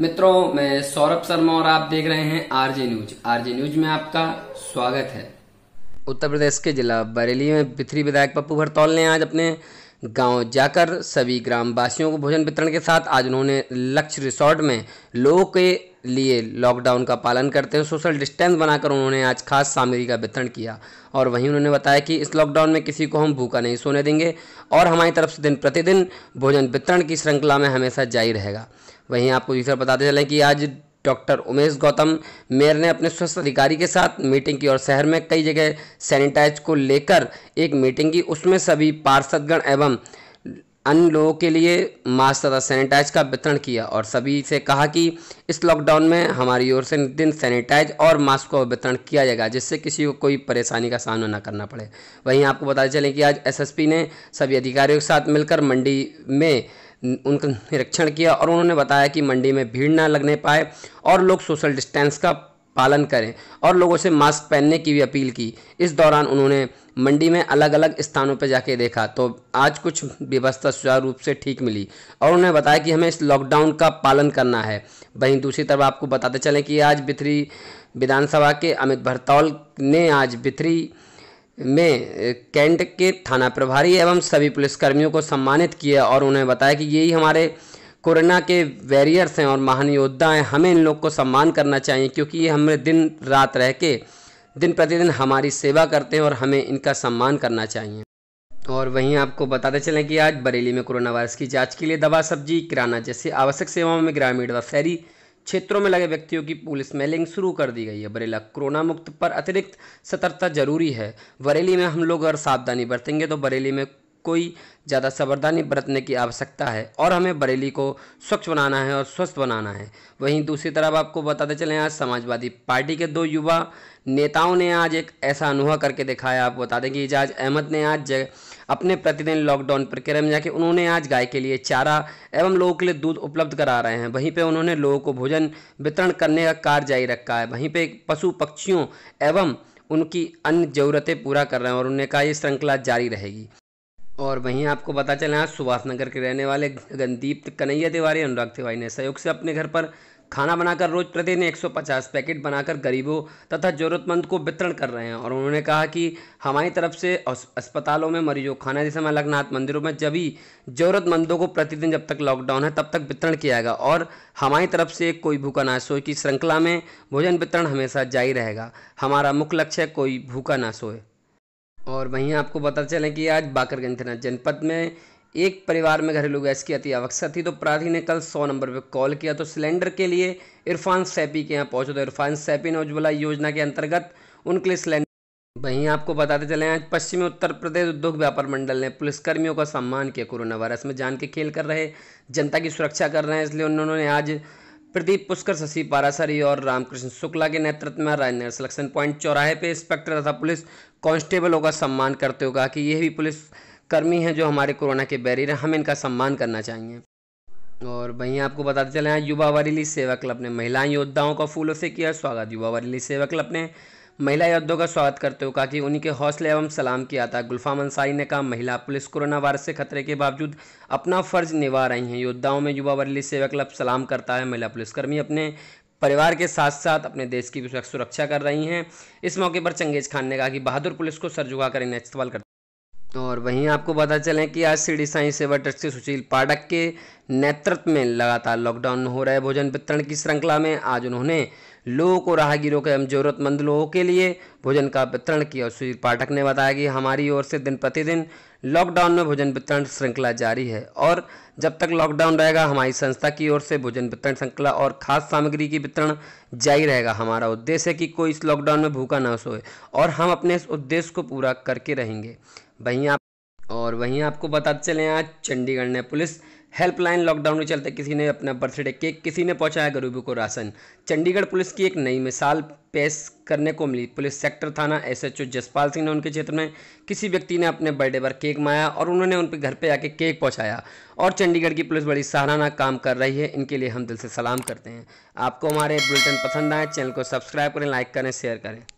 मित्रों मैं सौरभ शर्मा और आप देख रहे हैं आरजे न्यूज आरजे न्यूज में आपका स्वागत है उत्तर प्रदेश के जिला बरेली में पिथरी विधायक पप्पू भरतौल ने आज अपने गांव जाकर सभी ग्रामवासियों को भोजन वितरण के साथ आज उन्होंने लक्ष्य रिसोर्ट में लोगों के लिए लॉकडाउन का पालन करते हुए सोशल डिस्टेंस बनाकर उन्होंने आज खास सामग्री का वितरण किया और वहीं उन्होंने बताया कि इस लॉकडाउन में किसी को हम भूखा नहीं सोने देंगे और हमारी तरफ से दिन प्रतिदिन भोजन वितरण की श्रृंखला में हमेशा जारी रहेगा वहीं आपको दूसरा बताते चलें कि आज डॉक्टर उमेश गौतम मेयर ने अपने स्वस्थ अधिकारी के साथ मीटिंग की और शहर में कई जगह सैनिटाइज को लेकर एक मीटिंग की उसमें सभी पार्षदगण एवं अन्य लोगों के लिए मास्क तथा सैनिटाइज का वितरण किया और सभी से कहा कि इस लॉकडाउन में हमारी ओर से दिन सैनिटाइज और मास्क का वितरण किया जाएगा जिससे किसी को कोई परेशानी का सामना ना करना पड़े वहीं आपको बताते चलें कि आज एसएसपी ने सभी अधिकारियों के साथ मिलकर मंडी में उनका निरीक्षण किया और उन्होंने बताया कि मंडी में भीड़ ना लगने पाए और लोग सोशल डिस्टेंस का पालन करें और लोगों से मास्क पहनने की भी अपील की इस दौरान उन्होंने मंडी में अलग अलग स्थानों पर जाके देखा तो आज कुछ व्यवस्था सुचारू रूप से ठीक मिली और उन्होंने बताया कि हमें इस लॉकडाउन का पालन करना है वहीं दूसरी तरफ आपको बताते चलें कि आज बिथरी विधानसभा के अमित भरतौल ने आज बिथरी में कैंट के थाना प्रभारी एवं सभी पुलिसकर्मियों को सम्मानित किया और उन्हें बताया कि यही हमारे कोरोना के वैरियर्स हैं और महान योद्धा हैं हमें इन लोग को सम्मान करना चाहिए क्योंकि ये हमें दिन रात रह के दिन प्रतिदिन हमारी सेवा करते हैं और हमें इनका सम्मान करना चाहिए और वहीं आपको बताते चलें कि आज बरेली में कोरोना वायरस की जांच के लिए दवा सब्जी किराना जैसे आवश्यक सेवाओं में ग्रामीण व शहरी क्षेत्रों में लगे व्यक्तियों की पुलिस मेलिंग शुरू कर दी गई है बरेला कोरोना मुक्त पर अतिरिक्त सतर्कता जरूरी है बरेली में हम लोग अगर सावधानी बरतेंगे तो बरेली में कोई ज़्यादा सावधानी बरतने की आवश्यकता है और हमें बरेली को स्वच्छ बनाना है और स्वस्थ बनाना है वहीं दूसरी तरफ आपको बताते चले आज समाजवादी पार्टी के दो युवा नेताओं ने आज एक ऐसा अनुभव करके दिखाया आपको बता दें कि एजाज अहमद ने आज अपने प्रतिदिन लॉकडाउन प्रक्रिया में जाके उन्होंने आज गाय के लिए चारा एवं लोगों के लिए दूध उपलब्ध करा रहे हैं वहीं पे उन्होंने लोगों को भोजन वितरण करने का कार्य जारी रखा है वहीं पे पशु पक्षियों एवं उनकी अन्य ज़रूरतें पूरा कर रहे हैं और उन्होंने कहा यह श्रृंखला जारी रहेगी और वहीं आपको पता चले आज सुभाष नगर के रहने वाले गगनदीप कन्हैया तिवारी अनुराग तिवारी ने सहयोग से अपने घर पर खाना बनाकर रोज प्रतिदिन 150 पैकेट बनाकर गरीबों तथा जरूरतमंद को वितरण कर रहे हैं और उन्होंने कहा कि हमारी तरफ से अस्पतालों में मरीजों खाना जैसे लगनाथ मंदिरों में जब भी जरूरतमंदों को प्रतिदिन जब तक लॉकडाउन है तब तक वितरण किया जाएगा और हमारी तरफ से कोई भूखा ना सोए की श्रृंखला में भोजन वितरण हमेशा जारी रहेगा हमारा मुख्य लक्ष्य कोई भूखा ना सोए और वहीं आपको पता चले कि आज बाकरगंज थाना जनपद में एक परिवार में घरेलू गैस की अति आवश्यकता थी तो अपराधी ने कल सौ नंबर पर कॉल किया तो सिलेंडर के लिए इरफान सैपी के यहाँ पहुँचे तो इरफान सैपी ने उज्ज्वला योजना के अंतर्गत उनके लिए सिलेंडर वहीं आपको बताते चले आज पश्चिमी उत्तर प्रदेश उद्योग व्यापार मंडल ने पुलिसकर्मियों का सम्मान किया कोरोना वायरस में जान के खेल कर रहे जनता की सुरक्षा कर रहे हैं इसलिए उन्होंने आज प्रदीप पुष्कर शशि पारासरी और रामकृष्ण शुक्ला के नेतृत्व में राजनगर सिलेक्शन पॉइंट चौराहे पे इंस्पेक्टर तथा पुलिस कांस्टेबलों का सम्मान करते हुए कहा कि ये भी पुलिस कर्मी हैं जो हमारे कोरोना के बैरियर हैं हम इनका सम्मान करना चाहिए और वहीं आपको बताते चले युवा वरीली सेवा क्लब ने महिलाएं योद्धाओं का फूलों से किया स्वागत युवा वरीली सेवा क्लब ने महिला योद्धों का स्वागत करते हुए कहा कि उन्हीं के हौसले एवं सलाम किया था गुल्फाम अंसारी ने कहा महिला पुलिस कोरोना वायरस से खतरे के बावजूद अपना फर्ज निभा रही हैं योद्धाओं में युवा वर्ली सेवा क्लब सलाम करता है महिला पुलिसकर्मी अपने परिवार के साथ साथ अपने देश की भी सुरक्षा कर रही हैं इस मौके पर चंगेज खान ने कहा कि बहादुर पुलिस को सर झुका कर इन्हें इस्तेमाल करते तो और वहीं आपको पता चलें कि आज सीढ़ी साई सेवा ट्रस्ट के सुशील पाठक के नेतृत्व में लगातार लॉकडाउन हो रहे भोजन वितरण की श्रृंखला में आज उन्होंने लोगों को राहगीरों के एवं जरूरतमंद लोगों के लिए भोजन का वितरण किया सुधीर पाठक ने बताया कि हमारी ओर से दिन प्रतिदिन लॉकडाउन में भोजन वितरण श्रृंखला जारी है और जब तक लॉकडाउन रहेगा हमारी संस्था की ओर से भोजन वितरण श्रृंखला और खास सामग्री की वितरण जारी रहेगा हमारा उद्देश्य है कि कोई इस लॉकडाउन में भूखा ना सोए और हम अपने इस उद्देश्य को पूरा करके रहेंगे वहीं आप और वहीं आपको बताते चले आज चंडीगढ़ ने पुलिस हेल्पलाइन लॉकडाउन के चलते किसी ने अपना बर्थडे केक किसी ने पहुंचाया गरीबों को राशन चंडीगढ़ पुलिस की एक नई मिसाल पेश करने को मिली पुलिस सेक्टर थाना एसएचओ जसपाल सिंह ने उनके क्षेत्र में किसी व्यक्ति ने अपने बर्थडे पर केक माया और उन्होंने उनके घर पे आके केक पहुंचाया और चंडीगढ़ की पुलिस बड़ी सराहना काम कर रही है इनके लिए हम दिल से सलाम करते हैं आपको हमारे बुलेटिन पसंद आए चैनल को सब्सक्राइब करें लाइक करें शेयर करें